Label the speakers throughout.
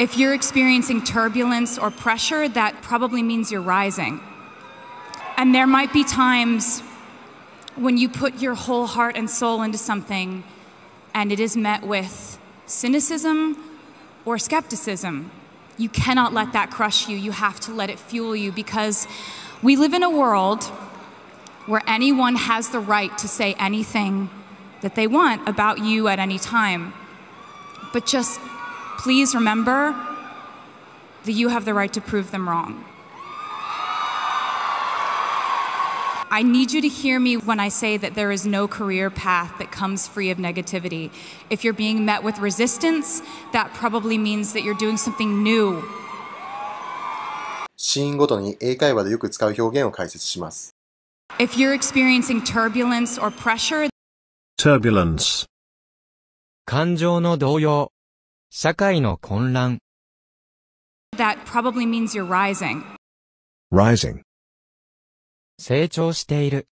Speaker 1: If you're experiencing turbulence or pressure, that probably means you're rising. And there might be times when you put your whole heart and soul into something and it is met with cynicism or skepticism. You cannot let that crush you. You have to let it fuel you because we live in a world where anyone has the right to say anything that they want about you at any time. But just please remember that you have the right to prove them wrong. I need you to hear me when I say that there is no career path that comes free of negativity. If you're being met with resistance, that probably means that you're doing something new. If you you're experiencing turbulence or pressure,
Speaker 2: turbulence 感情の動揺社会の混乱。
Speaker 3: That probably means you're rising.
Speaker 2: Rising. 成長している。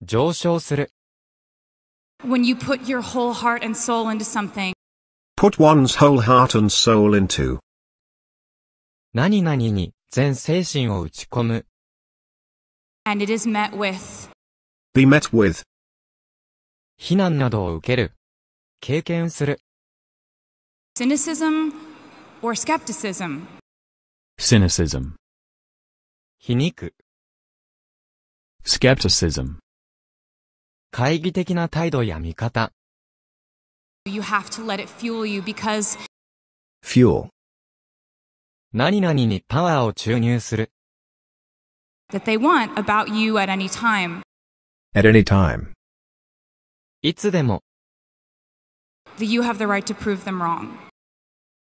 Speaker 2: 上昇する。
Speaker 3: When you put your whole heart and soul into something.
Speaker 2: Put one's whole heart and soul into. 何々に全精神を打ち込む。
Speaker 3: And it is met with.
Speaker 2: Be met with. 非難などを受ける。経験する。
Speaker 3: cynicism or skepticism.
Speaker 2: Cynicism. 皮肉 skepticism. 懐疑的な態度や見方
Speaker 3: You have to let it fuel you because
Speaker 2: fuel. 何々にパワーを注入する
Speaker 3: that they want about you at any time.
Speaker 2: At any time. いつでも
Speaker 3: That you have the right to prove them wrong.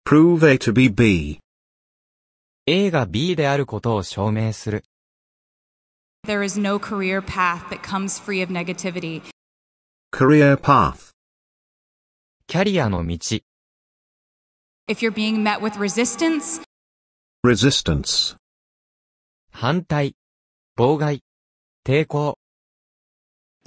Speaker 2: prove A to be B. A が B であることを証明する。
Speaker 3: There is no career path that comes free of negativity.
Speaker 2: Career path. キャリアの道。
Speaker 3: If you're being met with
Speaker 2: resistance. Resistance. 反対、妨害、抵抗。